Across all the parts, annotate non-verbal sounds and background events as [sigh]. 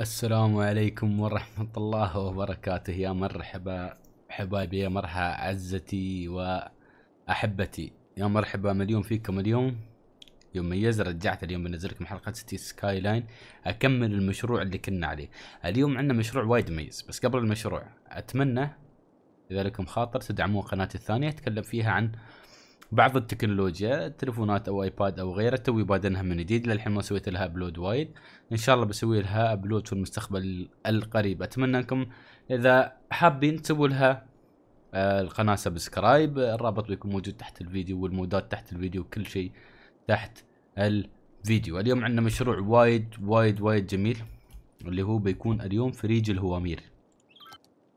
السلام عليكم ورحمة الله وبركاته يا مرحبا حبايبي يا مرحبا عزتي وأحبتي يا مرحبا مليون فيكم اليوم يوم ميز رجعت اليوم بنزل لكم حلقة سيتي سكاي لاين أكمل المشروع اللي كنا عليه اليوم عندنا مشروع وايد مميز بس قبل المشروع أتمنى إذا لكم خاطر تدعمون قناتي الثانية أتكلم فيها عن بعض التكنولوجيا تليفونات او ايباد او غيره توي بادنها من جديد للحين ما سويت لها ابلود وايد ان شاء الله بسوي لها ابلود في المستقبل القريب اتمنى انكم اذا حابين تسووا لها آه، القناه سبسكرايب الرابط بيكون موجود تحت الفيديو والمودات تحت الفيديو وكل شيء تحت الفيديو اليوم عندنا مشروع وايد وايد وايد جميل اللي هو بيكون اليوم فريج الهوامير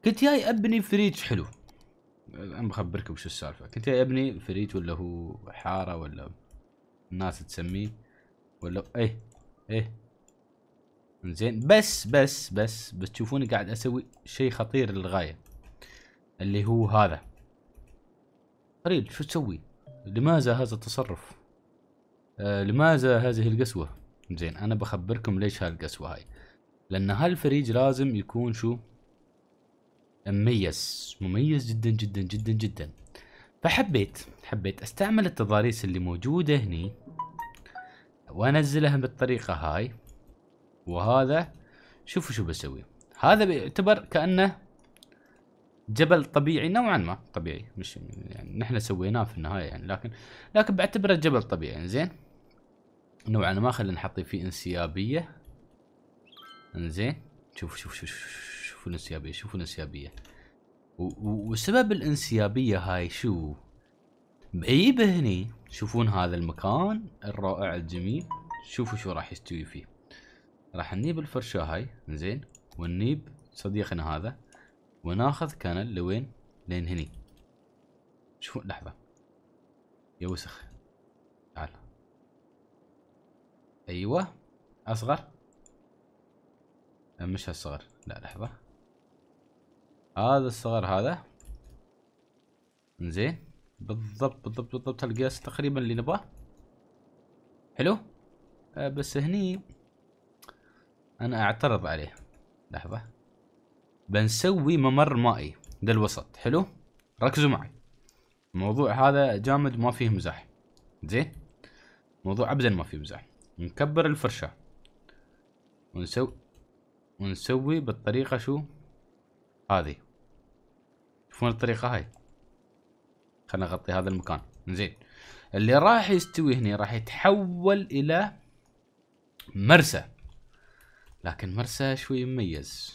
كنت جاي ابني فريج حلو انا بخبرك وش السالفه كنت يا ابني فريت ولا هو حاره ولا الناس تسميه ولا ايه ايه زين بس بس بس بتشوفوني قاعد اسوي شيء خطير للغايه اللي هو هذا فريد شو تسوي لماذا هذا التصرف آه لماذا هذه القسوه زين انا بخبركم ليش هالقسوه هاي لان هالفريج لازم يكون شو مميز مميز جدا جدا جدا جدا فحبيت حبيت استعمل التضاريس اللي موجودة هني وانزلها بالطريقة هاي وهذا شوفوا شو بسوي هذا بيعتبر كأنه جبل طبيعي نوعا ما طبيعي مش يعني نحن سويناه في النهاية يعني لكن لكن بعتبره جبل طبيعي زين نوعا ما خلينا نحط فيه انسيابية انزين شوف شوف شوف, شوف. شوفوا الانسيابيه شوفوا الانسيابيه وسبب الانسيابيه هاي شو بعيبه هني شوفون هذا المكان الرائع الجميل شوفوا شو راح يستوي فيه راح نجيب الفرشاه هاي زين ونجيب صديقنا هذا وناخذ كانل لوين لين هني شوفوا لحظه يا وسخ تعال ايوه اصغر أه، مش هالصغر لا لحظه هذا الصغر هذا زين بالضبط بالضبط بالضبط القياس تقريبا اللي نبغاه حلو آه بس هني انا اعترض عليه لحظة بنسوي ممر مائي للوسط حلو ركزوا معي الموضوع هذا جامد ما فيه مزاح زين موضوع ابدا ما فيه مزاح نكبر الفرشة ونسوي ونسوي بالطريقة شو هذه شوفون الطريقه هاي خلنا نغطي هذا المكان زين اللي راح يستوي هنا راح يتحول الى مرسى لكن مرسى شوي مميز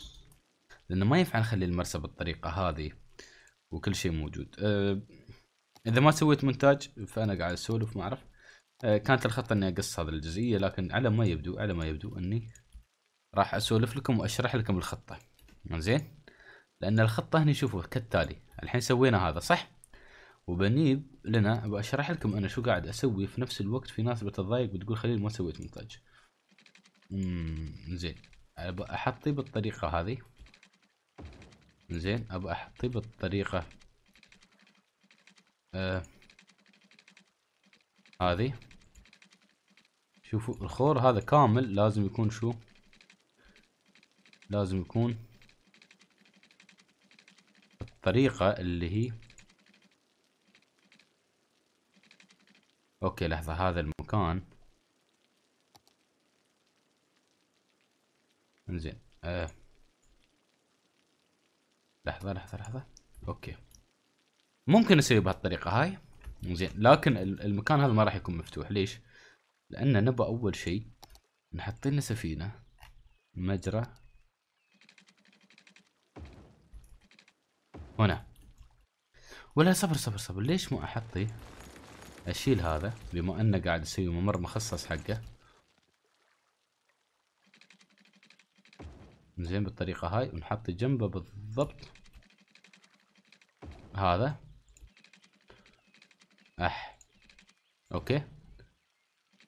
لانه ما ينفع نخلي المرسى بالطريقه هذه وكل شيء موجود أه اذا ما سويت مونتاج فانا قاعد اسولف ما اعرف أه كانت الخطه اني اقص هذه الجزئيه لكن على ما يبدو على ما يبدو اني راح اسولف لكم واشرح لكم الخطه زين لان الخطه هنا شوفوا كالتالي الحين سوينا هذا صح وبنيب لنا بشرح لكم انا شو قاعد اسوي في نفس الوقت في ناس بتضايق بتقول خليل ما سويت مونتاج امم زين ابى احطيه بالطريقه هذه زين ابى احطيه بالطريقه آه. هذه شوفوا الخور هذا كامل لازم يكون شو لازم يكون الطريقة اللي هي اوكي لحظة هذا المكان انزين آه. لحظة لحظة لحظة اوكي ممكن نسوي بهالطريقة هاي انزين لكن المكان هذا ما راح يكون مفتوح ليش؟ لأن نبى أول شيء نحط لنا سفينة مجرى هنا ولا صبر صبر صبر ليش مو احطي اشيل هذا بما انه قاعد اسوي ممر مخصص حقه زين بالطريقة هاي ونحط جنبه بالضبط هذا اح اوكي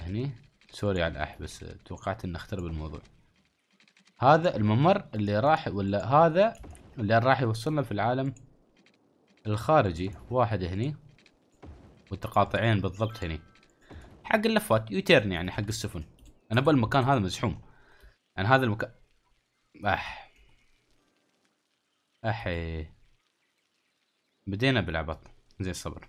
هني سوري على الاح بس توقعت ان اخترب الموضوع هذا الممر اللي راح ولا هذا اللي راح يوصلنا في العالم الخارجي واحد هني وتقاطعين بالضبط هني حق اللفات يوتيرن يعني حق السفن انا بقول المكان هذا مزحوم يعني هذا المكان اح احي بدينا بالعبط زين الصبر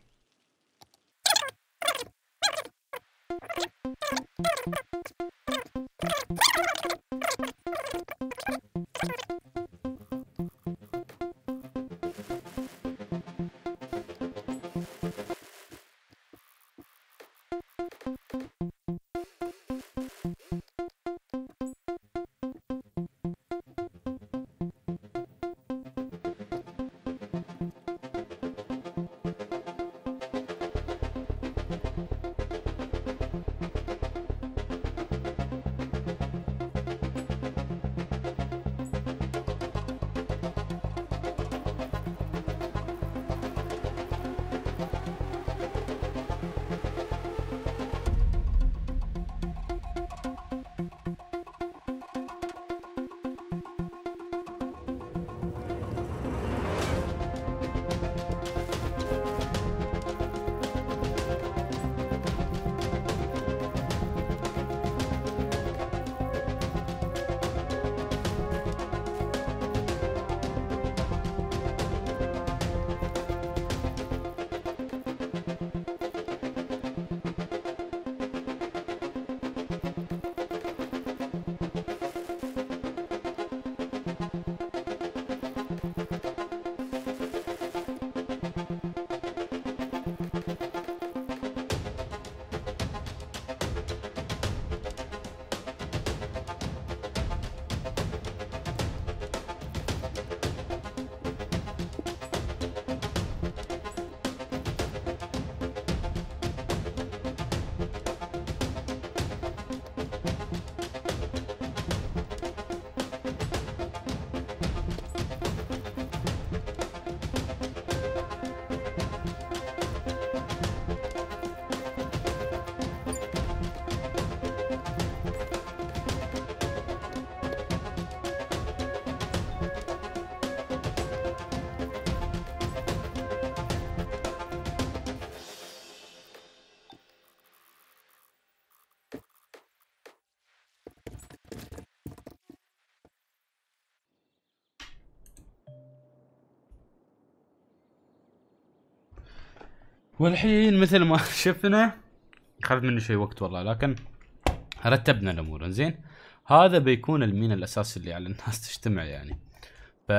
والحين مثل ما [laughs] شفنا خذ مني شوي وقت والله لكن رتبنا الامور زين هذا بيكون المين الاساسي اللي على الناس [laughs] تجتمع يعني ف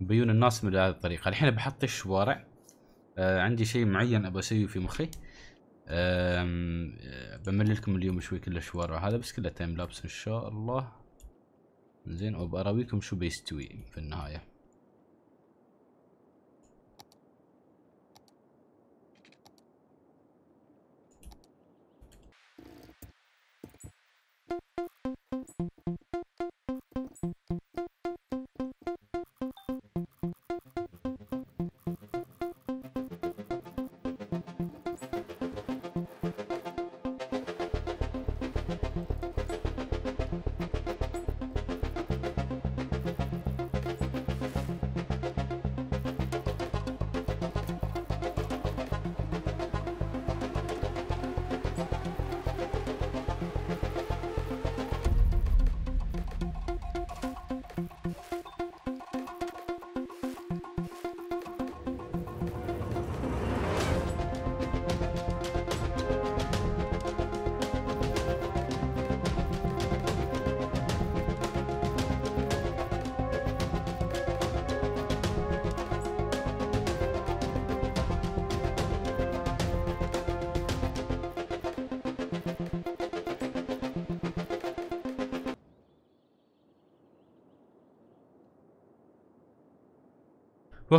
بيون الناس من هذه الطريقه الحين بحط الشوارع آه عندي شيء معين ابى اسويه في مخي آه بملي لكم اليوم شوي كل الشوارع هذا بس كله تايم لابس ان شاء الله زين وبراويكم شو بيستوي في النهايه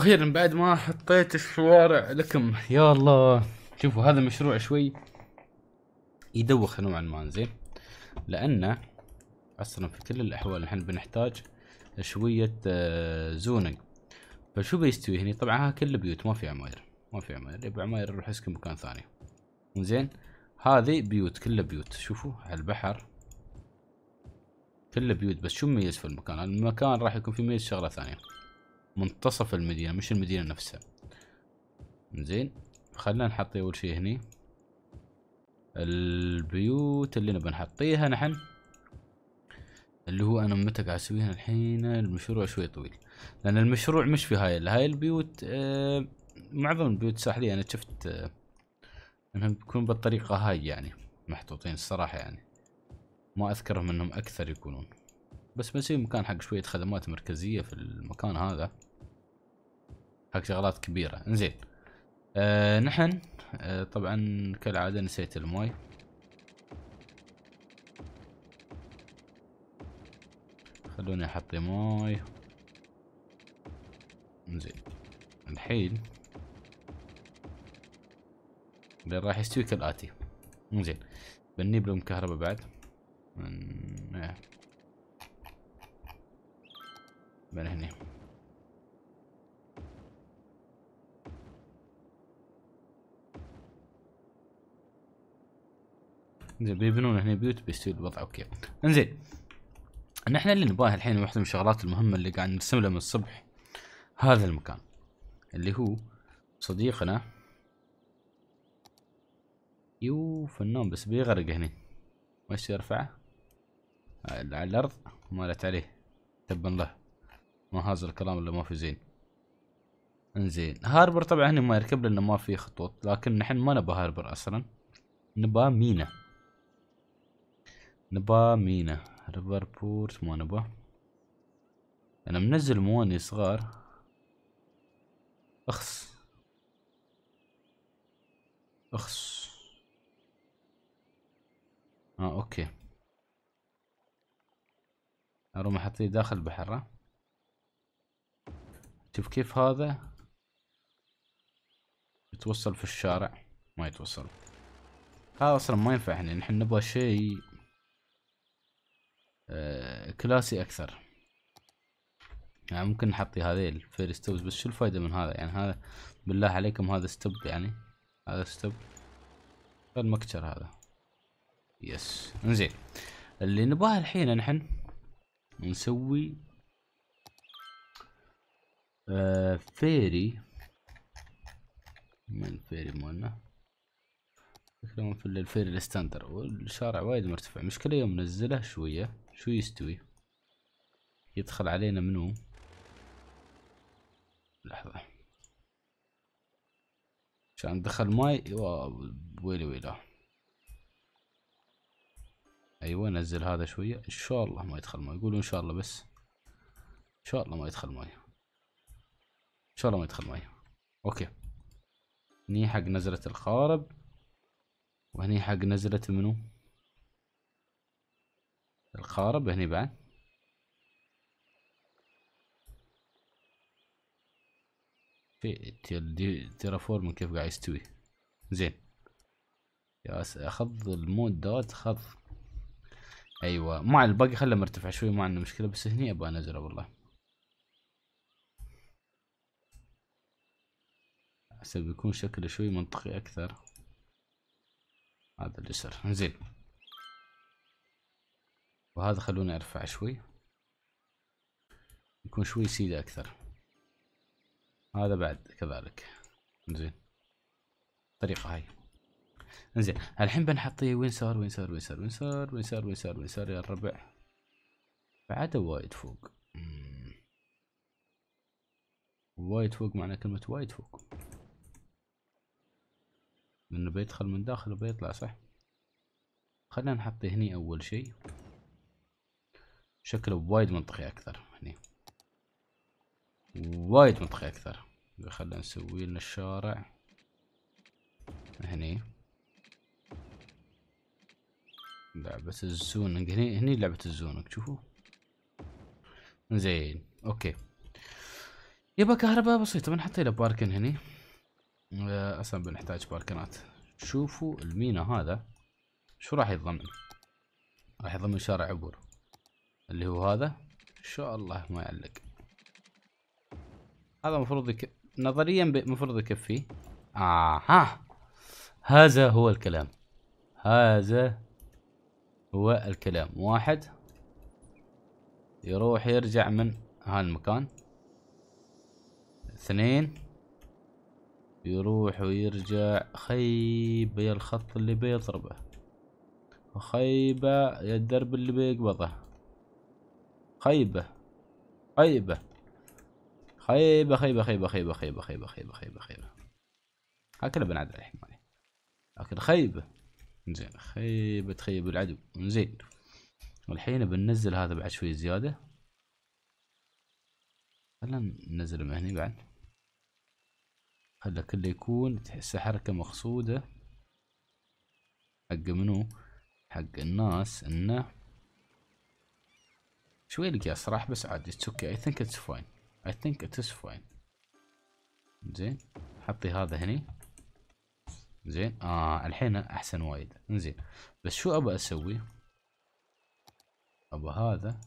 واخيرا بعد ما حطيت الشوارع لكم يا الله شوفوا هذا مشروع شوي يدوخ نوعا ما زين لانه اصلا في كل الاحوال نحن بنحتاج شويه زوننج آه، فشو بيستوي هني طبعا ها كله بيوت ما في عماير ما في عماير يبقى عماير يروح يسكن مكان ثاني زين هذه بيوت كلها بيوت شوفوا على البحر كلها بيوت بس شو مميز في المكان المكان راح يكون فيه ميز شغله ثانيه منتصف المدينة مش المدينة نفسها زين خلينا نحط اول شيء هني البيوت اللي نبي نحطيها نحن اللي هو انا متى قاعد اسويها الحين المشروع شوي طويل لان المشروع مش في هاي هاي البيوت آه معظم البيوت الساحلية انا شفت آه انهم بيكون بالطريقة هاي يعني محطوطين الصراحة يعني ما اذكر منهم اكثر يكونون بس بنسوي مكان حق شوية خدمات مركزية في المكان هذا حق شغلات كبيرة انزين آه نحن آه طبعا كالعادة نسيت الماي خلوني احط ماي انزين الحين راح يستوي كالاتي انزين بنجيب لهم كهرباء بعد من... إيه. من هنا زين بيبنون هنا بيوت بيستوي الوضع اوكي انزين نحن اللي نبغاه الحين واحدة من الشغلات المهمة اللي قاعد نرسم لها من الصبح هذا المكان اللي هو صديقنا يو فنان بس بيغرق هنا ما يصير يرفعه على الارض مالت عليه تبا له ما هذا الكلام اللي ما في زين انزين هاربر طبعا هنا ما يركب لانه ما في خطوط لكن نحن ما نبى هاربر اصلا نبى مينا نبى مينا ريفر بورت ما نبى انا منزل مواني صغار اخس اخس اه اوكي اروح احطيه داخل البحر شوف كيف هذا يتوصل في الشارع ما يتوصل هذا اصلا ما ينفع احنا نحن نبغى شيء آه كلاسي اكثر يعني ممكن نحطي هذيل فير ستوبز بس شو الفايدة من هذا يعني هذا بالله عليكم هذا ستوب يعني هذا ستوب المكتر هذا يس انزين اللي نبغاه الحين نحن نسوي آه، فيري من فيري مالنا فكرة من في الفيري الستاندر والشارع وايد مرتفع مشكلة يوم نزله شوية شو يستوي يدخل علينا منو لحظة عشان دخل ماي ويلي ويلا ايوه نزل هذا شوية ان شاء الله ما يدخل ماي يقولوا ان شاء الله بس ان شاء الله ما يدخل ماي ان شاء الله ما يدخل ميه اوكي هني حق نزلة الخارب وهني حق نزلة منو الخارب هني بعد في تيرافورم كيف قاعد يستوي زين يا اخذ المود دوت خذ ايوه مع الباقي خله مرتفع شوي ما عندنا مشكله بس هني ابغى انزله والله حسب يكون شكله شوي منطقي أكثر هذا الجسر انزين وهذا خلوني أرفع شوي يكون شوي سيدة أكثر هذا بعد كذلك انزين الطريقة هاي انزين الحين بنحطيه وين صار وين صار وين صار وين صار وين صار وين صار وين صار يا الربع بعده وايد فوق وايد فوق معنى كلمة وايد فوق لأنه بيدخل من داخل وبيطلع صح خلينا نحط هني أول شي شكله وايد منطقي أكثر هني وايد منطقي أكثر خلينا نسوي لنا الشارع هني لعبة الزوننج هني هني لعبة الزوننج شوفوا زين اوكي يبقى كهرباء بسيطة بنحط له باركن هني اصلا آه، بنحتاج باركنات شوفوا المينا هذا شو راح يتضمن راح يضمن شارع عبور اللي هو هذا ان شاء الله ما يعلق هذا المفروض يك... نظريا المفروض يكفي اها آه، هذا هو الكلام هذا هو الكلام واحد يروح يرجع من هالمكان اثنين يروح ويرجع خيبة يا الخط اللي بيضربه خيبة يا الدرب اللي بيقبضه خيبة خيبة خيبة خيبة خيبة خيبة خيبة خيبة خيبة خيبة خيبة هكذا بنعدل الحماية لكن خيبة زين خيبة تخيب العدو زين والحين بننزل هذا بعد شوي زيادة خلنا ننزل من هني بعد هذاك اللي يكون تحسه حركة مقصودة حق منو حق الناس انه شوي لقيا صراحة بس عادي اتس اوكي اي ثينك اتس فاين اي ثينك اتس فاين زين حطي هذا هني زين اه الحين احسن وايد زين بس شو ابى اسوي ابى هذا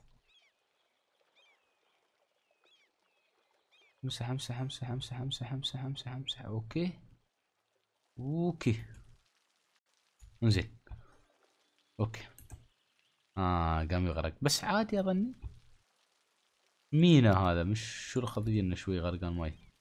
امسح امسح امسح امسح امسح امسح امسح امسح اوكي اوكي انزين اوكي اه قام يغرق بس عادي اظني مينا هذا مش شو القضيه انه شوي غرقان ماي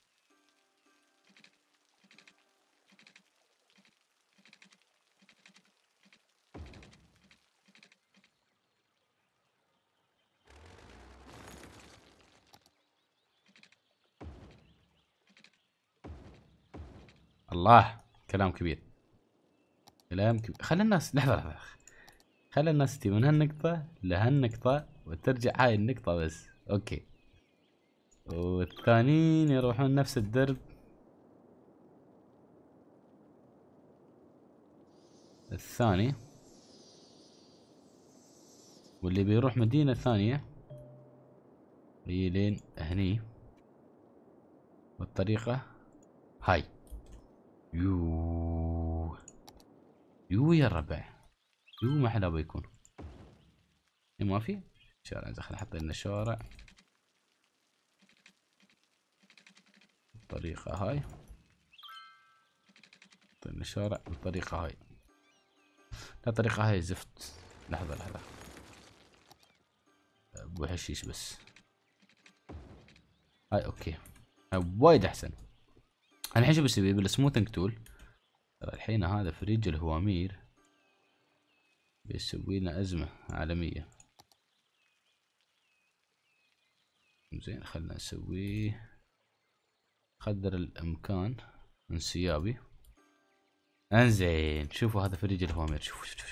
الله كلام كبير كلام كبير خلي الناس لحظة لحظة خلي الناس تي من هالنقطة لهالنقطة وترجع هاي النقطة بس اوكي والثانيين يروحون نفس الدرب الثاني واللي بيروح مدينة ثانية هي لين هني والطريقة هاي يو يو يا الربع يو ما حلا بيكون إيه ما في شارع دخل حط لنا شارع بالطريقة هاي حط لنا شارع بالطريقة هاي لا الطريقة هاي زفت لحظة لحظة ابو حشيش بس هاي اوكي هاي وايد احسن انا الحين شو بسوي بالسموثنج تول الحين هذا فريج الهوامير بيسوي لنا ازمه عالميه زين خلنا نسويه قدر الامكان انسيابي انزين شوفوا هذا فريج الهوامير شوفوا شوفوا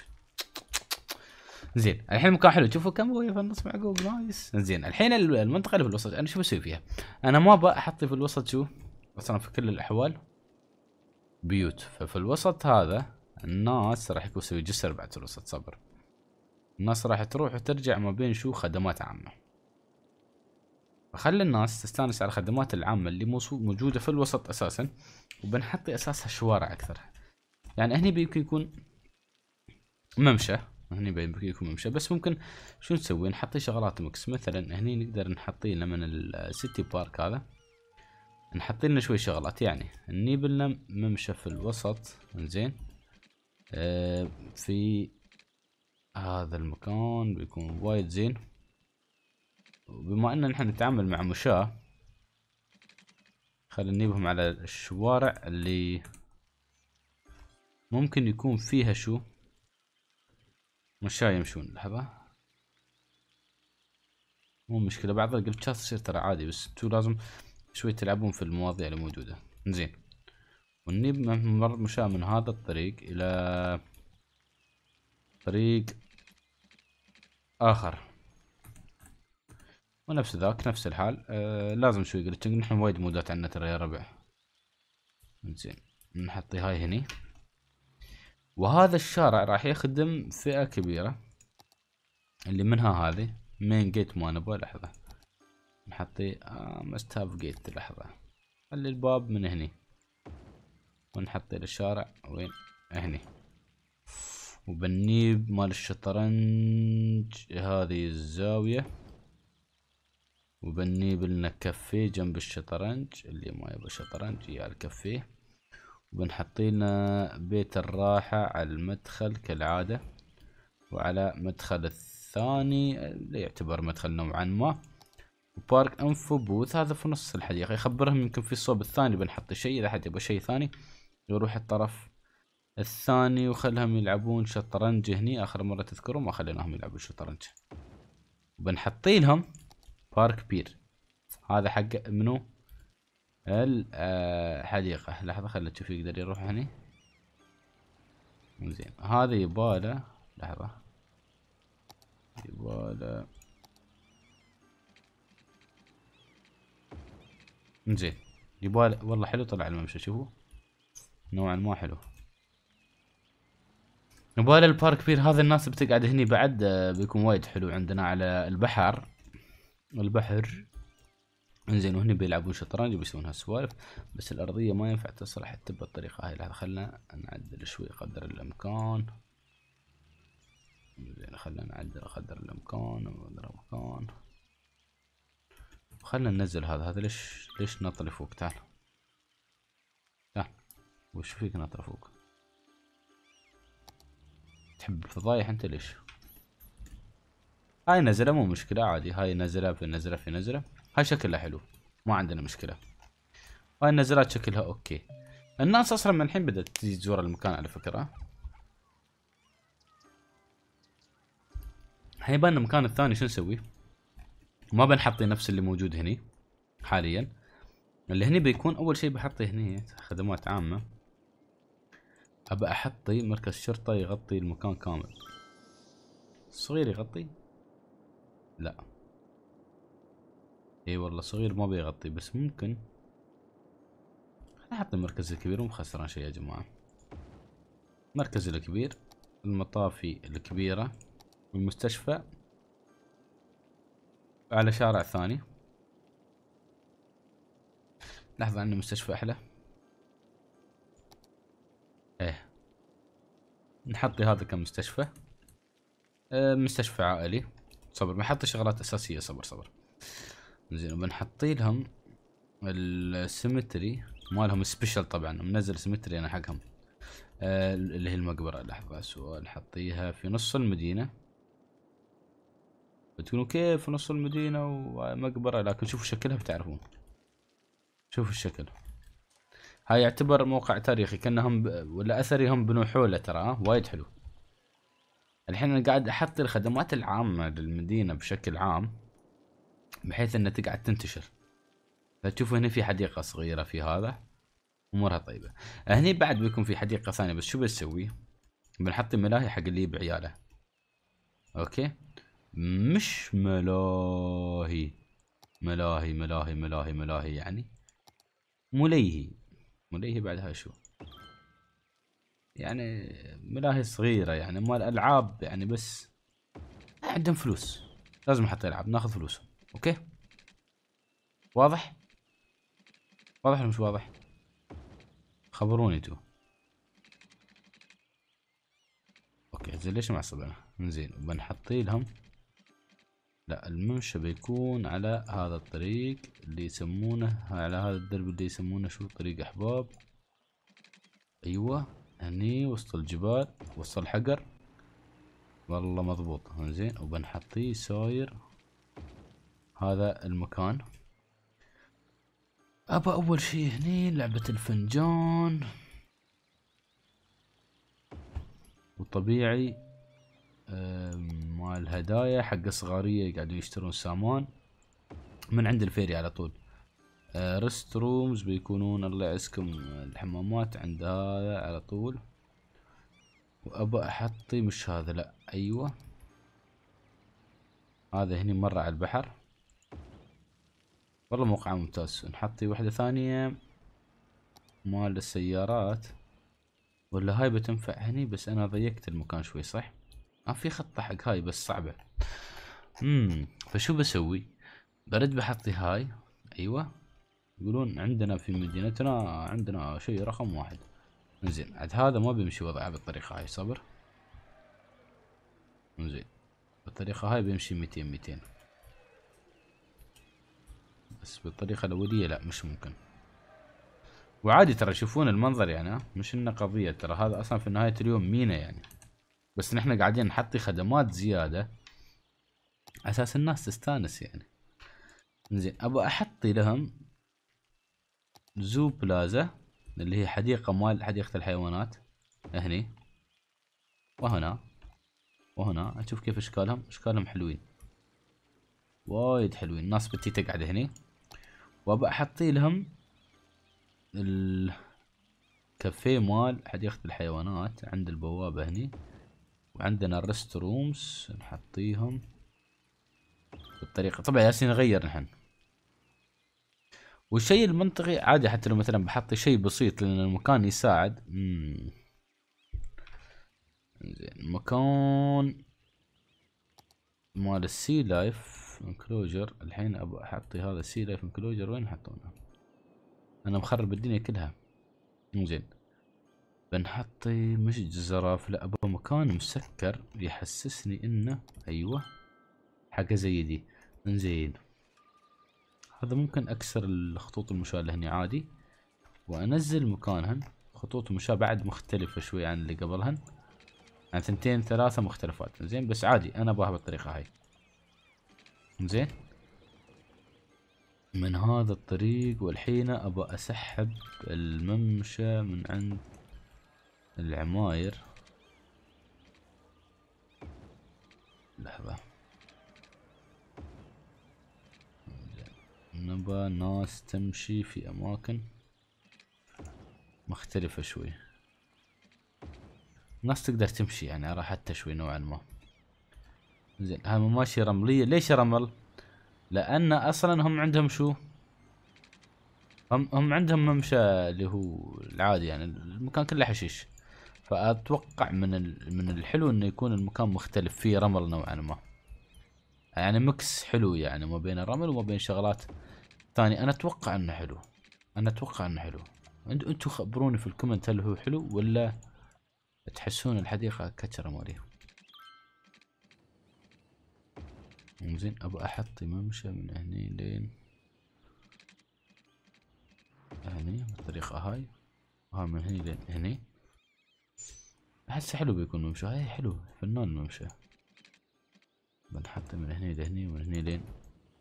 زين الحين مكان حلو شوفوا كم هو في النص معقوب نايس زين الحين المنطقه اللي في الوسط انا شو بسوي فيها؟ انا ما بحط احط في الوسط شو؟ اصلا في كل الاحوال بيوت ففي الوسط هذا الناس راح يكون سوي جسر بعد الوسط صبر الناس راح تروح وترجع ما بين شو خدمات عامة فخلي الناس تستانس على الخدمات العامة اللي موجودة في الوسط اساسا وبنحطي اساسها شوارع اكثر يعني هني بيمكن يكون ممشى هني بيمكن يكون ممشى بس ممكن شو نسوي نحطي شغلات مكس مثلا هني نقدر نحطي لمن من السيتي بارك هذا نحط لنا شوي شغلات يعني لنا ممشى في الوسط زين آه في هذا المكان بيكون وايد زين وبما ان نحن نتعامل مع مشاة خلينا نجيبهم على الشوارع اللي ممكن يكون فيها شو مشاة يمشون لحظة مو مشكلة بعض الجلتشات تصير ترى عادي بس تو لازم شوي تلعبون في المواضيع اللي موجودة زين والنيب ممر مشاء من هذا الطريق إلى طريق آخر ونفس ذاك نفس الحال آه لازم شوي جلتشنج نحن وايد مودات عنا ترى يا ربع زين نحطي هاي هني وهذا الشارع راح يخدم فئة كبيرة اللي منها هذه مين جيت ما نبغى لحظة نحطي آه، مستاف جيت لحظة خلي الباب من هني ونحطي للشارع وين هني وبنيب مال الشطرنج هذه الزاوية وبنيب لنا كافيه جنب الشطرنج اللي ما يبغى شطرنج يا الكافيه لنا بيت الراحة على المدخل كالعادة وعلى مدخل الثاني اللي يعتبر مدخل نوعا ما بارك انفو بوث هذا في نص الحديقة يخبرهم يمكن في الصوب الثاني بنحط شيء إذا حد يبغى شيء ثاني يروح الطرف الثاني وخلهم يلعبون شطرنج هني آخر مرة تذكروا ما خليناهم يلعبون شطرنج بنحطي لهم بارك بير هذا حق منو الحديقة آه، لحظة خلنا نشوف يقدر يروح هني زين هذا يباله لحظة يباله انزين يبال والله حلو طلع الممشى شوفوا نوعا ما حلو نبال البارك بير هذا الناس بتقعد هني بعد آه، بيكون وايد حلو عندنا على البحر البحر انزين وهني بيلعبون شطرنج وبيسوون هالسوالف بس الارضيه ما ينفع تصلح حتى بالطريقه هاي لحظه خلنا نعدل شوي قدر الامكان زين خلنا نعدل قدر الامكان وقدر الامكان خلنا ننزل هذا هذا ليش ليش نطلي فوق تعال تعال وش فيك نطلع فوق تحب الفضايح انت ليش هاي نزلة مو مشكلة عادي هاي نزلة في نزلة في نزلة هاي شكلها حلو ما عندنا مشكلة هاي النزلات شكلها اوكي الناس اصلا من الحين بدأت تجي تزور المكان على فكرة الحين بالنا المكان الثاني شو نسوي؟ ما بنحطي نفس اللي موجود هني حاليا اللي هني بيكون اول شيء بحطه هني خدمات عامه ابى احطي مركز شرطه يغطي المكان كامل صغير يغطي لا اي والله صغير ما بيغطي بس ممكن نحط المركز الكبير ومو خسران شيء يا جماعه مركز الكبير المطافي الكبيره المستشفى على شارع ثاني لحظة عندنا مستشفى أحلى إيه نحطي هذا كمستشفى أه مستشفى عائلي صبر بنحط شغلات أساسية صبر صبر زين وبنحطي لهم السيمتري مالهم سبيشل طبعا منزل سيمتري أنا حقهم أه اللي هي المقبرة لحظة سؤال نحطيها في نص المدينة بتقولون كيف نص المدينة ومقبرة لكن شوفوا شكلها بتعرفون شوفوا الشكل هاي يعتبر موقع تاريخي كأنهم ب... ولا أثري هم بنو حوله ترى ها وايد حلو الحين أنا قاعد أحط الخدمات العامة للمدينة بشكل عام بحيث أنها تقعد تنتشر فتشوفوا هنا في حديقة صغيرة في هذا أمورها طيبة هني بعد بيكون في حديقة ثانية بس شو بنسوي بنحط ملاهي حق اللي بعياله عياله أوكي مش ملاهي ملاهي ملاهي ملاهي ملاهي يعني مليهي مليهي بعدها شو يعني ملاهي صغيرة يعني مال ألعاب يعني بس عندهم فلوس لازم حتى يلعب ناخذ فلوسهم أوكي واضح واضح ولا مش واضح خبروني تو اوكي زين ليش ما عصبنا؟ زين بنحطي لهم لا الممشى بيكون على هذا الطريق اللي يسمونه على هذا الدرب اللي يسمونه شو طريق احباب ايوه هني وسط الجبال وسط الحجر والله مضبوط زين وبنحطيه ساير هذا المكان ابا اول شي هني لعبة الفنجان وطبيعي أم مال هدايا حق صغاريه يقعدوا يشترون سامان من عند الفيري على طول آه ريست رومز بيكونون الله يعزكم الحمامات عند هذا على طول وابى احطي مش هذا لا ايوه هذا هني مرة على البحر والله موقع ممتاز نحطي واحدة ثانية مال السيارات ولا هاي بتنفع هني بس انا ضيقت المكان شوي صح ما آه، في خطة حق هاي بس صعبة امم فشو بسوي برد بحطي هاي ايوه يقولون عندنا في مدينتنا عندنا شيء رقم واحد انزين عاد هذا ما بيمشي وضعه بالطريقة هاي صبر انزين بالطريقة هاي بيمشي ميتين ميتين بس بالطريقة الأولية لا مش ممكن وعادي ترى شوفون المنظر يعني مش انه قضية ترى هذا اصلا في نهاية اليوم مينا يعني بس نحن قاعدين نحط خدمات زياده اساس الناس تستانس يعني زين ابى احطي لهم زو بلازا اللي هي حديقه مال حديقه الحيوانات هني وهنا وهنا اشوف كيف اشكالهم اشكالهم حلوين وايد حلوين الناس بتي تقعد هني وابى احطي لهم الكافيه مال حديقه الحيوانات عند البوابه هني وعندنا الريست رومز نحطيهم بالطريقة طبعا جالسين نغير نحن والشيء المنطقي عادي حتى لو مثلا بحط شيء بسيط لان المكان يساعد زين مكان مال السي لايف انكلوجر الحين ابغى احط هذا السي لايف انكلوجر وين حطونه انا مخرب الدنيا كلها زين بنحطي مش جزرة لا ابغى مكان مسكر يحسسني انه ايوه حاجة زي دي انزين هذا ممكن اكسر الخطوط اللي هنا عادي وانزل مكانهن خطوط المشاة بعد مختلفة شوي عن اللي قبلهن يعني ثنتين ثلاثة مختلفات انزين بس عادي انا باها بالطريقة هاي انزين من هذا الطريق والحين ابى اسحب الممشى من عند العماير لحظة نبى ناس تمشي في أماكن مختلفة شوي ناس تقدر تمشي يعني على حتى شوي نوعا ما زين هاي ماشي رملية ليش رمل؟ لأن أصلا هم عندهم شو؟ هم هم عندهم ممشى اللي هو العادي يعني المكان كله حشيش فاتوقع من من الحلو انه يكون المكان مختلف فيه رمل نوعا ما يعني مكس حلو يعني ما بين الرمل وما بين شغلات ثانية انا اتوقع انه حلو انا اتوقع انه حلو انتوا انتو خبروني في الكومنت هل هو حلو ولا تحسون الحديقة كتر ماري زين ابى احط ممشى من هني لين هني بالطريقة هاي وها من هني لين هني احس حلو بيكون ممشى هاي حلو فنان ممشى بنحط من هني لهني ومن هني لين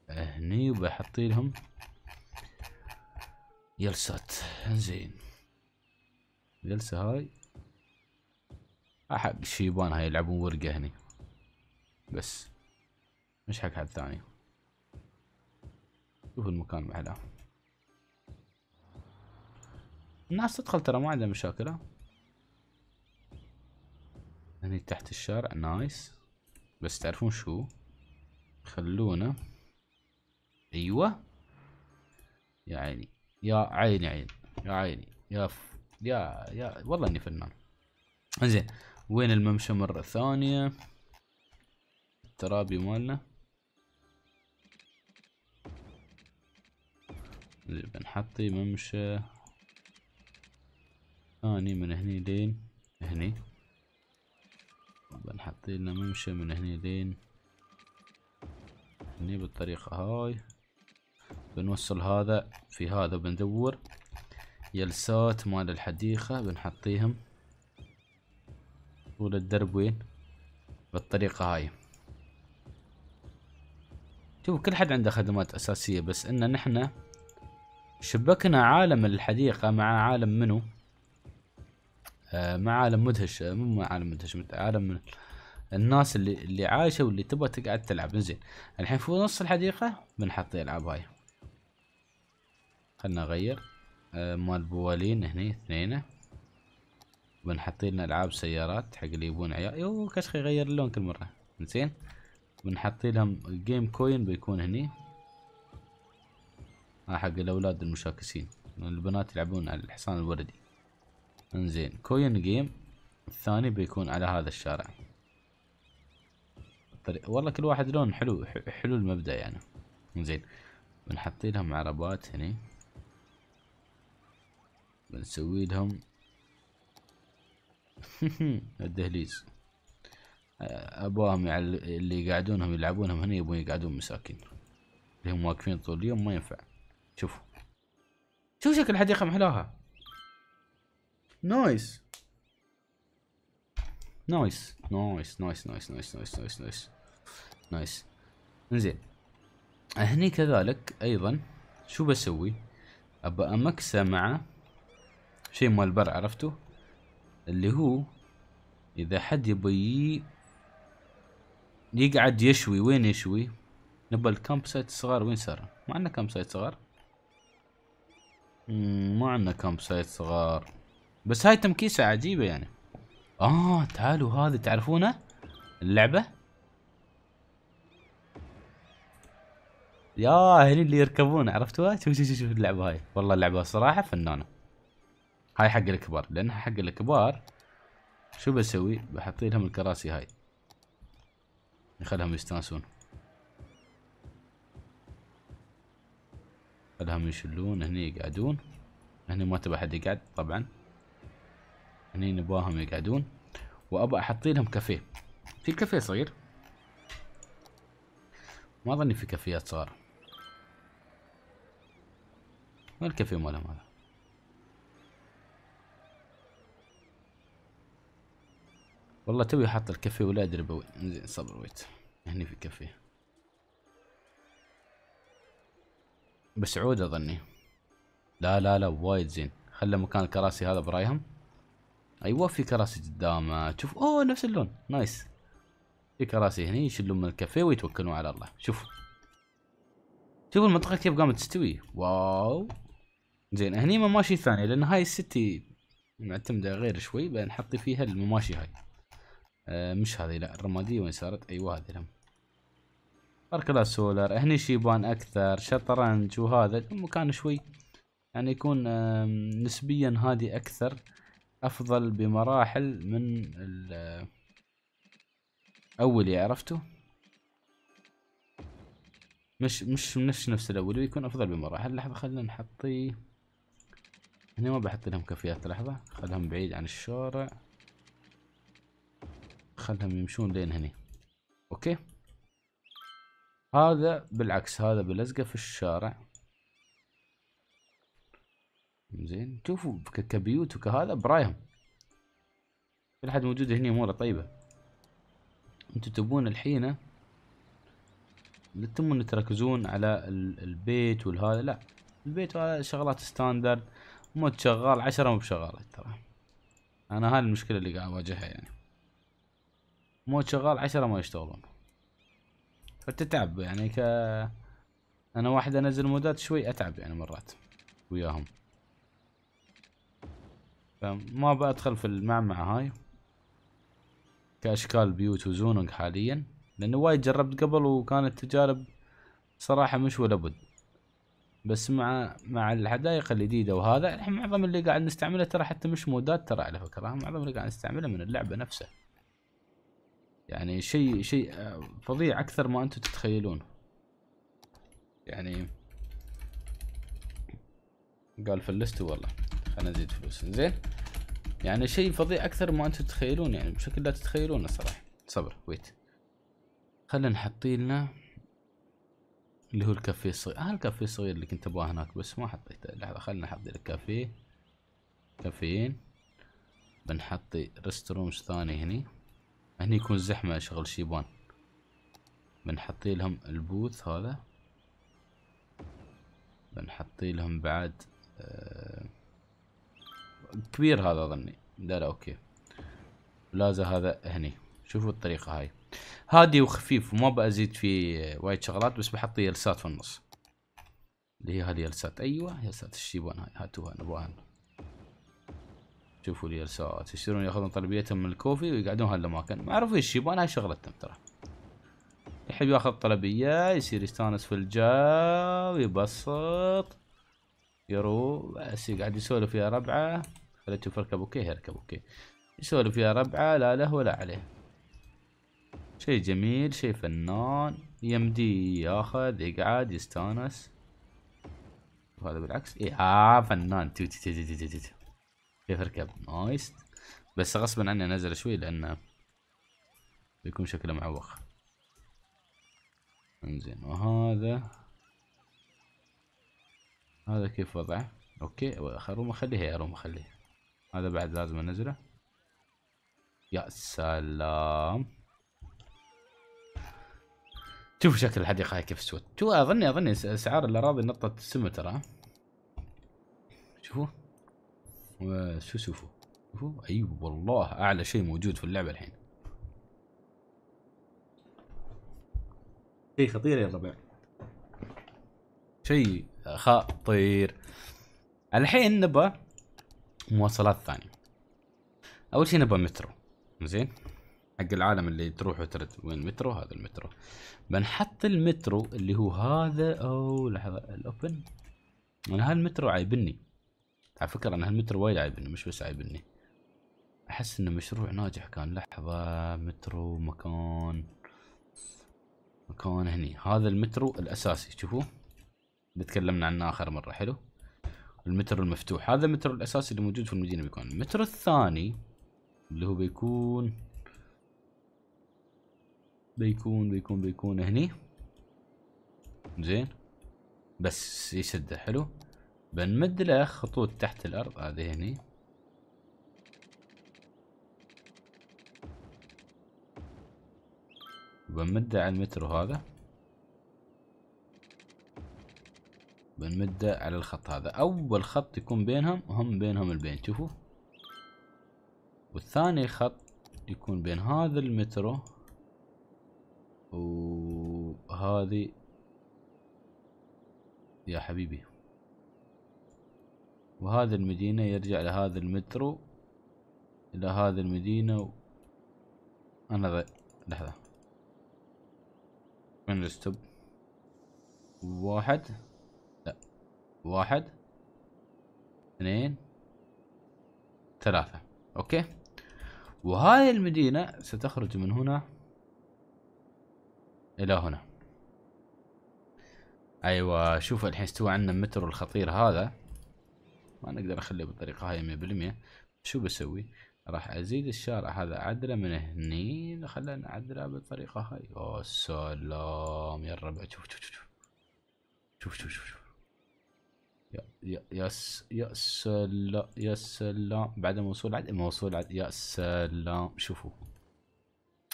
هني وبحطي لهم جلسات زين الجلسة هاي حق الشيبان هاي يلعبون ورقة هني بس مش حق حد ثاني شوف المكان محلاه الناس تدخل ترى ما عندها مشاكل ها هني تحت الشارع نايس بس تعرفون شو خلونا ايوه يا عيني يا عيني عين يا عيني يا ف... يا يا والله اني فنان انزين وين الممشى مرة ثانية الترابي مالنا بنحطي ممشى ثاني من هني لين هني بنحط لنا ممشى من هني لين هني بالطريقة هاي بنوصل هذا في هذا بندور يلسات مال الحديقة بنحطيهم طول الدرب وين بالطريقة هاي شوف كل حد عنده خدمات أساسية بس إن نحنا شبكنا عالم الحديقة مع عالم منو آه، مع عالم مدهش مو عالم مدهش عالم من الناس اللي اللي عايشه واللي تبغى تقعد تلعب زين الحين في نص الحديقه بنحط العاب هاي خلنا نغير آه، مال بوالين هني اثنين بنحط لنا العاب سيارات حق اللي يبون عيال يو كشخ يغير اللون كل مره زين بنحط لهم جيم كوين بيكون هني ها آه، حق الاولاد المشاكسين البنات يلعبون على الحصان الوردي انزين كوين جيم الثاني بيكون على هذا الشارع الطريق والله كل واحد لون حلو حلو المبدأ يعني انزين بنحطي لهم عربات هني بنسوي لهم [laughs] الدهليز ابوهم يعني اللي يقعدونهم يلعبونهم هنا يبون يقعدون مساكين اللي هم واقفين طول اليوم ما ينفع شوفوا شوف شكل الحديقه محلاها نايس نايس نايس نايس نايس نايس نايس نايس نايس نايس انزين هني كذلك ايضا شو بسوي ابى امكسه مع شيء مال البر عرفتوا اللي هو اذا حد يبي يقعد يشوي وين يشوي نبى الكامب سايت الصغار وين صار ما عندنا كامب سايت صغار ما عندنا كامب سايت صغار بس هاي تمكيسة عجيبة يعني اه تعالوا هذا تعرفونه اللعبة يا هني اللي يركبون عرفتوها شوف شوف شوف اللعبة هاي والله اللعبة صراحة فنانة هاي حق الكبار لانها حق الكبار شو بسوي بحط لهم الكراسي هاي نخلهم يستانسون خلهم يشلون هني يقعدون هني ما تبى حد يقعد طبعا هني نبغاهم يقعدون وابى احط لهم كافيه في كافيه صغير ما اظني في كافيات صغار وين الكافيه مالهم هذا والله توي حاط الكافيه ولا ادري بوي انزين صبر ويت هني في كافيه بس عود اظني لا لا لا وايد زين خلى مكان الكراسي هذا برايهم ايوه في كراسي قدامه شوف اوه نفس اللون نايس في كراسي هني يشلون من الكافيه ويتوكلون على الله شوف شوف المنطقه كيف قامت تستوي واو زين هني مماشي ثانيه لان هاي السيتي معتمده غير شوي بنحطي فيها المماشي هاي آه مش هذه لا الرماديه وين صارت ايوه هذه لهم اركلا سولر هني شيبان اكثر شطرنج وهذا المكان شوي يعني يكون نسبيا هادي اكثر أفضل بمراحل من يا عرفتوا مش مش مش نفس الأولي يكون أفضل بمراحل لحظة خلينا نحطيه هنا ما بحط لهم كافيات لحظة خلهم بعيد عن الشارع خلهم يمشون لين هني أوكي هذا بالعكس هذا بلزقه في الشارع زين شوفوا كبيوت وكهذا برايهم كل حد موجود هنا اموره طيبه انتم تبون الحين تتمون تركزون على البيت والهذا لا البيت هذا شغلات ستاندرد مو شغال عشرة مو بشغالة ترى انا هاي المشكلة اللي قاعد اواجهها يعني مو شغال عشرة ما يشتغلون فتتعب يعني ك انا واحد انزل مودات شوي اتعب يعني مرات وياهم فما بأدخل في المعمعة هاي كأشكال بيوت وزونق حاليا لأنه وايد جربت قبل وكانت تجارب صراحة مش ولا بد بس مع مع الحدائق الجديدة وهذا الحين معظم اللي قاعد نستعمله ترى حتى مش مودات ترى على فكرة معظم اللي قاعد نستعمله من اللعبة نفسها يعني شيء شيء آه، فظيع أكثر ما أنتم تتخيلون يعني قال فلست والله خلينا نزيد فلوس زين يعني شيء فظيع اكثر ما انتم تتخيلون يعني بشكل لا تتخيلونه صراحه صبر ويت خلينا نحط لنا اللي هو الكافيه الصغير اه الكافيه الصغير اللي كنت ابغاه هناك بس ما حطيته لحظه خلينا نحط لك كافيه كافيين بنحط ريست ثاني هني هني يكون زحمه شغل شيبان بنحط لهم البوث هذا بنحط لهم بعد آه كبير هذا ظني لا لا اوكي بلازا هذا هني شوفوا الطريقة هاي هادي وخفيف وما بزيد فيه وايد شغلات بس بحط يلسات في النص اللي هي يلسات ايوه يلسات الشيبان هاي هاتوها نبغاها شوفوا اليلسات يصيرون ياخذون طلبيتهم من الكوفي ويقعدون هالاماكن معروف الشيبان هاي شغلتهم ترى يحب ياخذ طلبية يصير يستانس في الجو يبسط يروح بس يقعد يسولف يا ربعه فلا تشوف اركب اوكي يركب اوكي يسولف يا ربعه لا له ولا عليه شيء جميل شيء فنان يمدي ياخذ يقعد يستانس وهذا بالعكس اي اه فنان تو تو تو تو تو تو كيف اركب نايس بس غصبا عني انزل شوي لانه بيكون شكله معوق انزين وهذا هذا كيف وضعه اوكي اروم اخليه اروم اخليه هذا بعد لازم انزله يا سلام شوفوا شكل الحديقه هاي كيف سوت شو اظني اظني اسعار الاراضي نطت السما ترى شوفوا وشو شوفوا شوفوا اي أيوة والله اعلى شيء موجود في اللعبه الحين شيء خطير يا ربع شيء خطير الحين نبغى مواصلات ثانية أول شي نبغى مترو زين حق العالم اللي تروح وترد وين مترو هذا المترو بنحط المترو اللي هو هذا أو لحظة الأوبن أنا يعني هالمترو عايبني على فكرة أنا هالمترو وايد عايبني مش بس عايبني أحس إنه مشروع ناجح كان لحظة مترو مكان مكان هني هذا المترو الأساسي شوفوا تكلمنا عنه آخر مرة حلو المتر المفتوح هذا المتر الاساسي اللي موجود في المدينه بيكون المتر الثاني اللي هو بيكون بيكون بيكون بيكون هني زين بس يسده حلو بنمد له خطوط تحت الارض هذه هني وبنمده على المترو هذا بنمده على الخط هذا اول خط يكون بينهم وهم بينهم البين شوفوا والثاني خط يكون بين هذا المترو وهذه يا حبيبي وهذا المدينة يرجع لهذا المترو إلى هذا المدينة و... أنا غير لحظة من الستوب واحد واحد اثنين ثلاثة اوكي وهاي المدينة ستخرج من هنا الى هنا ايوه شوف الحين استوى عندنا المترو الخطير هذا ما نقدر اخليه بالطريقة هاي مية بالمية شو بسوي راح ازيد الشارع هذا عدله من هني خلينا نعدله بالطريقة هاي يا سلام يا الربع شوف شوف شوف شوف شوف, شوف. يا س... يا سلام يا بعد موصول عد موصول عد يا سلام شوفوا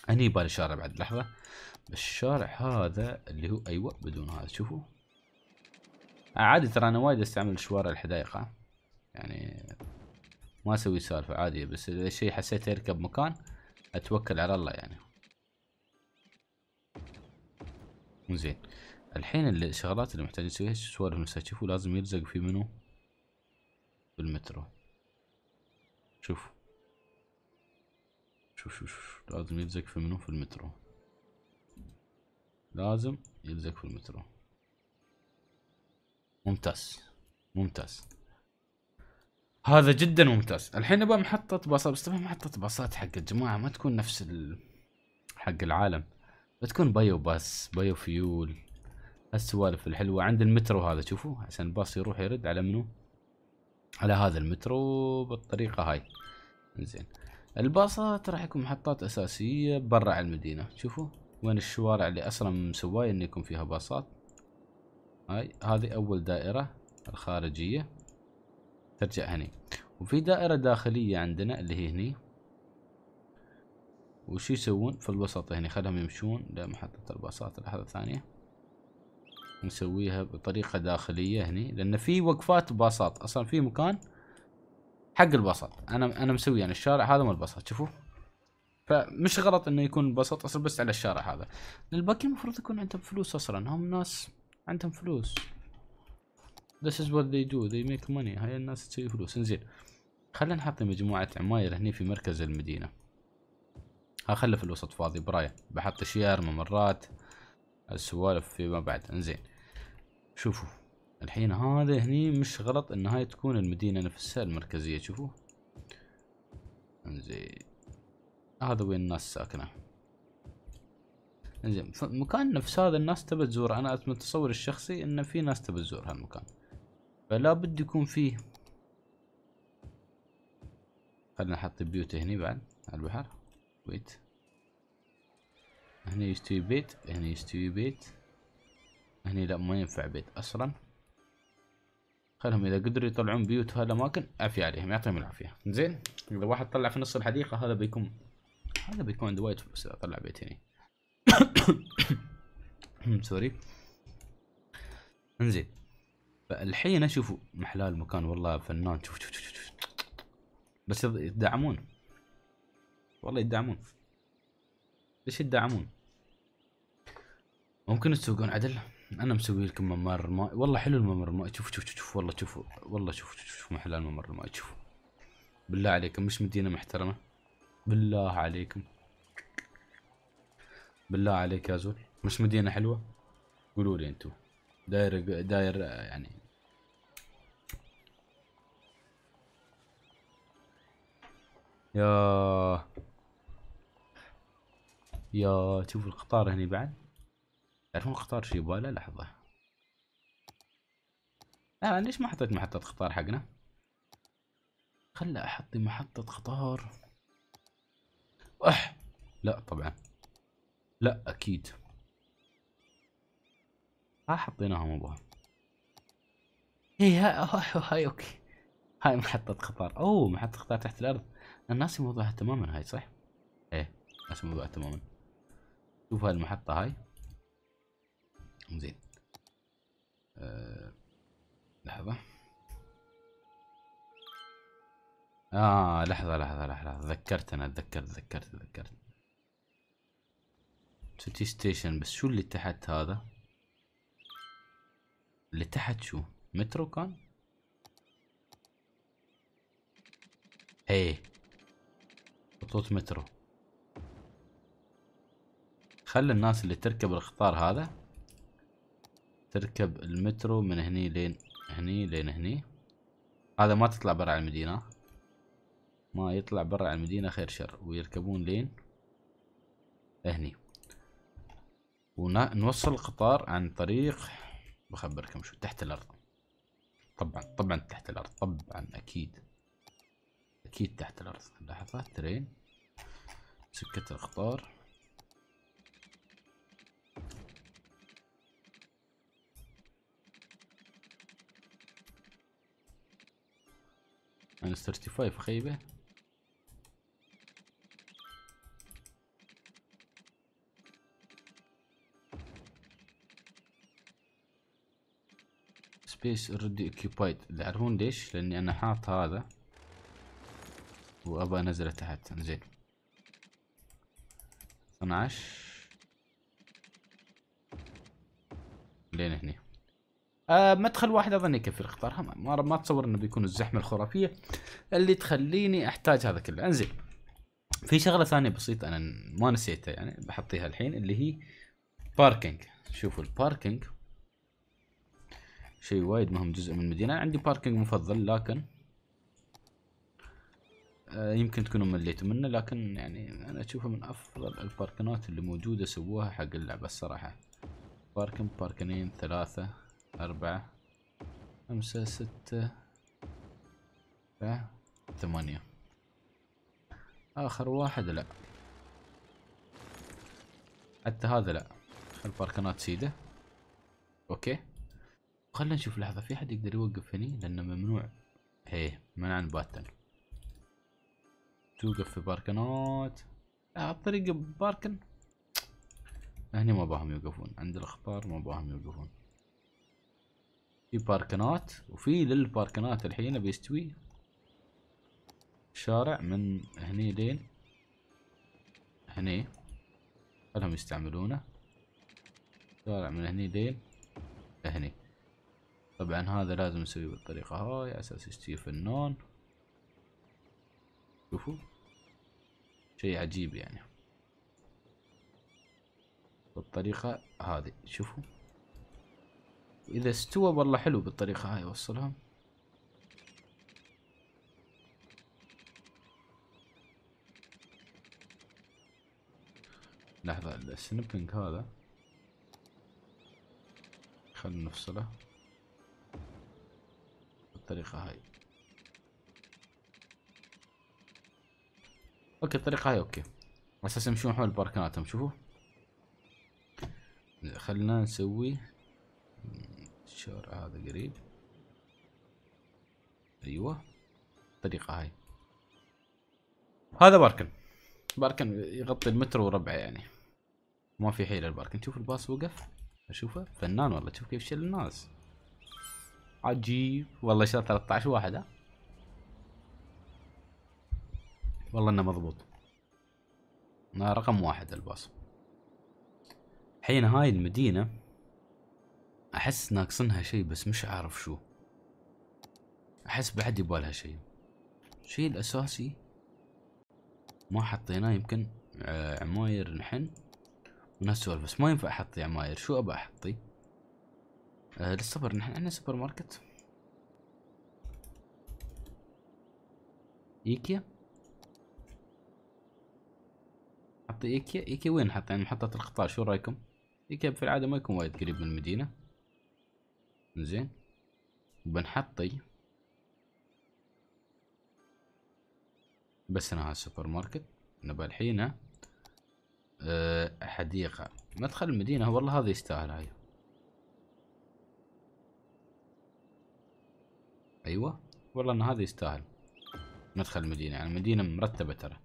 هني شارع بعد لحظة الشارع هذا اللي هو ايوه بدون هذا شوفوا عادي ترى انا وايد استعمل شوارع الحدائق يعني ما اسوي سالفة عادية بس اذا شي حسيت اركب مكان اتوكل على الله يعني زين الحين الشغلات اللي محتاج نسويها سوالف نفسها شوفوا لازم يلزق في منو بالمترو شوف شوف شوف شوف لازم يلزق في منو في المترو لازم يلزق في المترو ممتاز ممتاز هذا جدا ممتاز الحين نبغى محطة باصات بس تبغى محطة باصات حق الجماعة ما تكون نفس ال... حق العالم بتكون بايو باس بايو فيول هالسوالف الحلوة عند المترو هذا شوفوا عشان الباص يروح يرد على منو على هذا المترو بالطريقة هاي زين الباصات راح يكون محطات أساسية برا على المدينة شوفوا وين الشوارع اللي أصلا مسواي إن يكون فيها باصات هاي هذه أول دائرة الخارجية ترجع هني وفي دائرة داخلية عندنا اللي هي هني وش يسوون في الوسط هني خلهم يمشون لمحطة الباصات لحظة ثانية نسويها بطريقة داخلية هني لأن في وقفات باصات أصلا في مكان حق الباصات أنا أنا مسوي يعني الشارع هذا مال الباصات شوفوا فمش غلط انه يكون الباصات اصلا بس على الشارع هذا الباقي المفروض يكون عندهم فلوس اصلا هم ناس عندهم فلوس This is what they do they make money هاي الناس تسوي فلوس انزين خلينا نحط مجموعة عماير هني في مركز المدينة ها خلى في الوسط فاضي براية بحط شير ممرات السوالف فيما بعد انزين شوفوا الحين هذا هني مش غلط ان هاي تكون المدينة نفسها المركزية شوفوا انزين هذا وين الناس ساكنة انزين مكان نفس هذا الناس تبى تزور انا من تصوري الشخصي ان في ناس تبى تزور هالمكان فلا بد يكون فيه خلنا نحط بيوت هني بعد على البحر ويت هنا يستوي بيت هنا يستوي بيت هنا لا ما ينفع بيت اصلا خلهم اذا قدروا يطلعون بيوت في هالاماكن عافية عليهم يعطيهم العافية زين اذا واحد طلع في نص الحديقة هذا بيكون هذا بيكون عنده وايد فلوس اذا طلع بيت هنا [coughs] سوري انزين فالحين اشوفوا محلاه المكان والله فنان شوف شوف, شوف. بس يدعمون والله يدعمون ليش يدعمون ممكن تسوقون عدل انا مسوي لكم ممر ماي والله حلو الممر الماء شوف شوف شوف والله شوف والله شوف شوف, شوف محل الممر الماء شوف بالله عليكم مش مدينه محترمه بالله عليكم بالله عليك يا زول مش مدينه حلوه قولوا لي انتم داير داير يعني يا يا شوف القطار هني بعد تعرفون اختار شيبالا لحظة لا آه، ليش ما حطيت محطة قطار حقنا خل احط محطة قطار اح لا طبعا لا اكيد ها حطيناها مو هي إيه، هاي هاي اوكي هاي محطة قطار اوه محطة قطار تحت الارض انا ناسي موضوعها تماما هاي صح؟ ايه ناسي موضوعها تماما شوف هاي المحطة هاي زين آه، لحظة آه لحظة لحظة لحظة تذكرت أنا تذكرت تذكرت تذكرت سيتي ستيشن بس شو اللي تحت هذا؟ اللي تحت شو؟ مترو كان؟ هي خطوط مترو خلي الناس اللي تركب القطار هذا تركب المترو من هني لين هني لين هني هذا ما تطلع برا المدينة ما يطلع برا المدينة خير شر ويركبون لين هني ونوصل القطار عن طريق بخبركم شو تحت الأرض طبعا طبعا تحت الأرض طبعا أكيد أكيد تحت الأرض لحظة ترين سكة القطار انا 35 خيبة سبيس اوريدي اوكيبايد تعرفون ليش؟ لاني انا حاط هذا وابى انزله تحت انزين 12 لين هني آه مدخل واحد اظن يكفي القطار ما, ما اتصور انه بيكون الزحمه الخرافيه اللي تخليني احتاج هذا كله انزين في شغله ثانيه بسيطه انا ما نسيتها يعني بحطيها الحين اللي هي باركينج شوفوا الباركينج شيء وايد مهم جزء من المدينه عندي باركينج مفضل لكن آه، يمكن تكونوا مليتوا منه لكن يعني انا اشوفه من افضل الباركنات اللي موجوده سووها حق اللعبه الصراحه باركن باركنين ثلاثه أربعة خمسة ستة سبعة ثمانية آخر واحد لا حتى هذا لا خل باركنات سيده اوكي خلنا نشوف لحظة في حد يقدر يوقف هني لانه ممنوع ايه منع نباتن توقف في باركنات آه الطريق باركن هني ما باهم يوقفون عند الاخطار ما باهم يوقفون في باركنات وفي للباركنات الحين بيستوي شارع من هني لين هني خلهم يستعملونه شارع من هني لين هني طبعا هذا لازم نسويه بالطريقة هاي اساس يستوي فنان شوفوا شي عجيب يعني بالطريقة هذه شوفوا واذا استوى والله حلو بالطريقة هاي اوصلها لحظة السنبنج هذا خلنا نفصله بالطريقة هاي اوكي الطريقة هاي اوكي اساس يمشون حول البركاناتهم شوفوا خلنا نسوي الشارع هذا قريب ايوه الطريقه هاي هذا باركن باركن يغطي المترو وربعه يعني ما في حيل الباركن شوف الباص وقف اشوفه فنان والله شوف كيف شل الناس عجيب والله شال 13 واحد ها والله انه مضبوط رقم واحد الباص الحين هاي المدينه احس ناقصنها شيء بس مش عارف شو احس بعد يبالها شيء الشيء الاساسي ما حطيناه يمكن آه، عماير نحن ونسولف بس ما ينفع احطي عماير شو ابى احطي أه للصبر نحن عندنا سوبر ماركت ايكيا حطي ايكيا ايكيا وين حطي يعني محطة القطار شو رايكم ايكيا في العادة ما يكون وايد قريب من المدينة زين بنحطي بس انا سوبر ماركت نبى الحين أه حديقة مدخل المدينة والله هذا يستاهل هاي ايوه والله ان هذا يستاهل مدخل المدينة يعني المدينة مرتبة ترى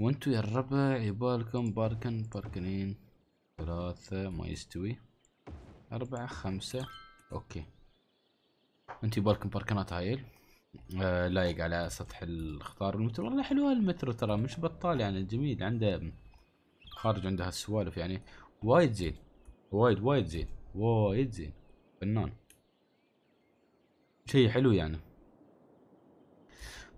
وانتو يا الربع يبالكم باركن باركنين ثلاثة ما يستوي أربعة خمسة اوكي انت بارك مباركنات هايل آه لايق على سطح الخضار والمترو والله حلوه المترو ترى مش بطال يعني جميل عنده خارج عنده هالسوالف يعني وايد زين وايد وايد زين وايد زين فنان شيء حلو يعني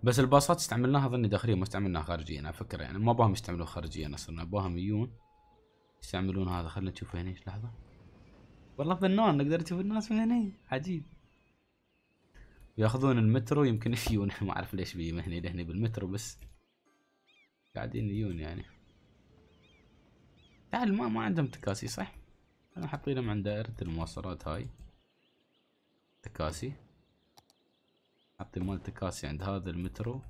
بس الباصات استعملناها ظني داخليا ما استعملناها خارجيا على فكره يعني ما باهم يستعملوها خارجيا اصلا باهم يجون يستعملون هذا خلينا نشوف هنا لحظه والله فنان نقدر نشوف الناس من هنا عجيب ياخذون المترو يمكن [laughs] يجون ما اعرف ليش بيجي مهني لهنا بالمترو بس قاعدين يجون يعني تعال ما ما عندهم تكاسي صح انا حاطين لهم عند دائرة المواصلات هاي تكاسي حطي مال تكاسي عند هذا المترو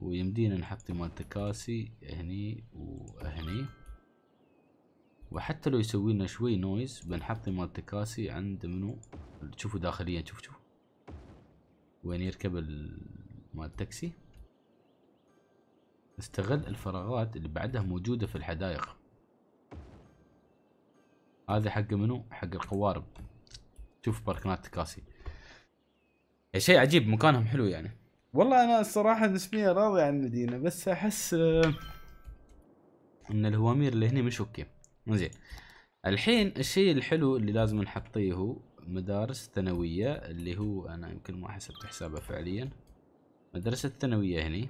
ويمدينا نحطي مال تكاسي هني وهني وحتى لو يسوي لنا شوي نويز بنحط مال تكاسي عند منو شوفوا داخليا شوف شوف وين يركب مال التاكسي استغل الفراغات اللي بعدها موجودة في الحدائق هذا حق منو حق القوارب شوف باركنات تكاسي شيء عجيب مكانهم حلو يعني والله انا الصراحه نسبيا راضي عن المدينه بس احس آه، ان الهوامير اللي هنا مش اوكي زين الحين الشيء الحلو اللي لازم نحطيه هو مدارس ثانوية اللي هو أنا يمكن ما حسبت حسابه فعليا مدرسة ثانوية هني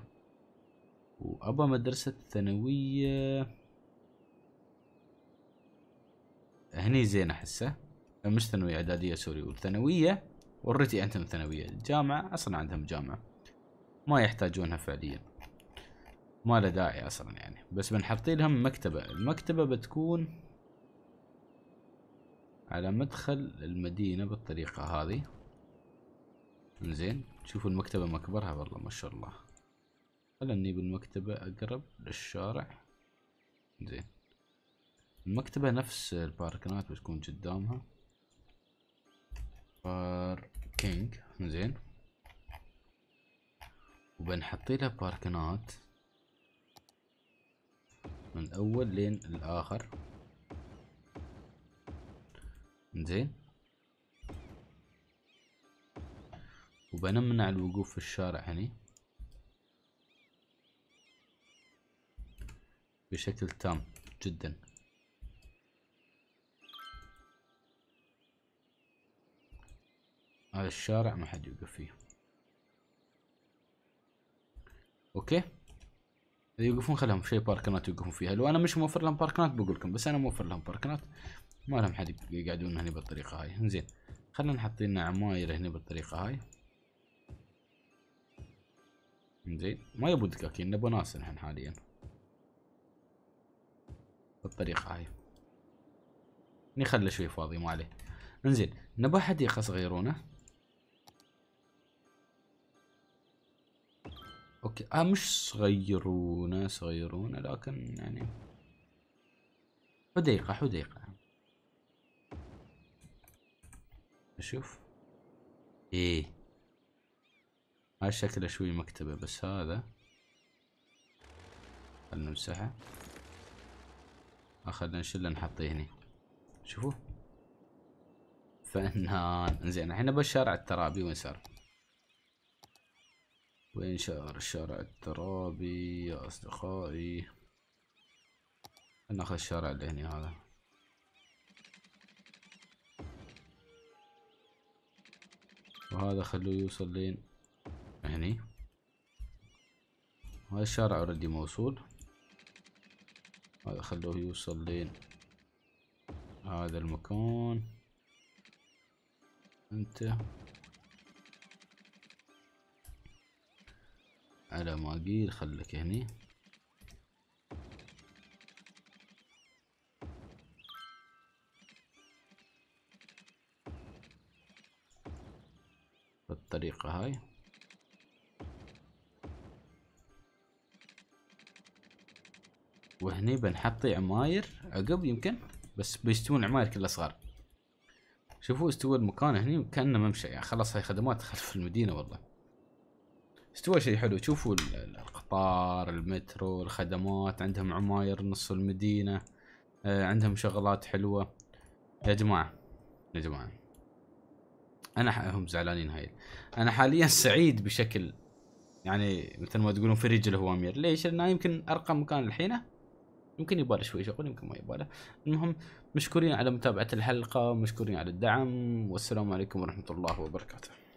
وأبا مدرسة ثانوية هني زين أحسه مش ثانوية إعدادية سوري والثانوية اوريدي أنتم ثانوية الجامعة أصلا عندهم جامعة ما يحتاجونها فعليا ما له داعي اصلا يعني بس بنحطي لهم مكتبة المكتبة بتكون على مدخل المدينة بالطريقة هذه زين شوفوا المكتبة مكبرها والله ما شاء الله خلني بالمكتبة اقرب للشارع زين المكتبة نفس الباركنات بتكون قدامها باركينج زين وبنحطي لها باركنات من الأول لين الآخر زين وبنمنع الوقوف في الشارع هني بشكل تام جدا هذا الشارع ما حد يوقف فيه اوكي يوقفون خلهم شيء باركنات يوقفون فيها لو انا مش موفر لهم باركنات بقول لكم بس انا موفر لهم باركنات ما لهم حد يقعدون هنا بالطريقه هاي زين خلينا نحط لنا عماير هنا بالطريقه هاي زين ما يبوا دكاكين يعني نبوا ناس نحن حاليا بالطريقه هاي نخلي شوي فاضي ما عليه انزين نبى حد يخص غيرونه اوكي آه مش صغيرونا صغيرونا لكن يعني حديقة حديقة اشوف ايه هاي شكله شوي مكتبة بس هذا خلنا نمسحه آه، خلنا نشيله نحطه هني شوفوا فنان زين الحين بالشارع الترابي وين صار شعر الشارع الترابي يا أصدقائي ناخذ الشارع اللي هنا هذا وهذا خلوه يوصل لين هني هذا الشارع اوريدي موصول هذا خلوه يوصل لين هذا المكان انت على ما قيل خلك هني بالطريقة هاي وهني بنحطي عماير عقب يمكن بس بيستوون عماير كلها صغار شوفوا استوى المكان هني كأنه ممشى يعني خلاص هاي خدمات خلف المدينة والله استوى شيء حلو شوفوا القطار المترو الخدمات عندهم عماير نص المدينة آه، عندهم شغلات حلوة يا جماعة يا جماعة انا هم زعلانين هاي انا حاليا سعيد بشكل يعني مثل ما تقولون في رجل هو امير ليش لانه يمكن ارقى مكان الحين يمكن يباله شوي شغل يمكن ما يباله المهم مشكورين على متابعة الحلقة مشكورين على الدعم والسلام عليكم ورحمة الله وبركاته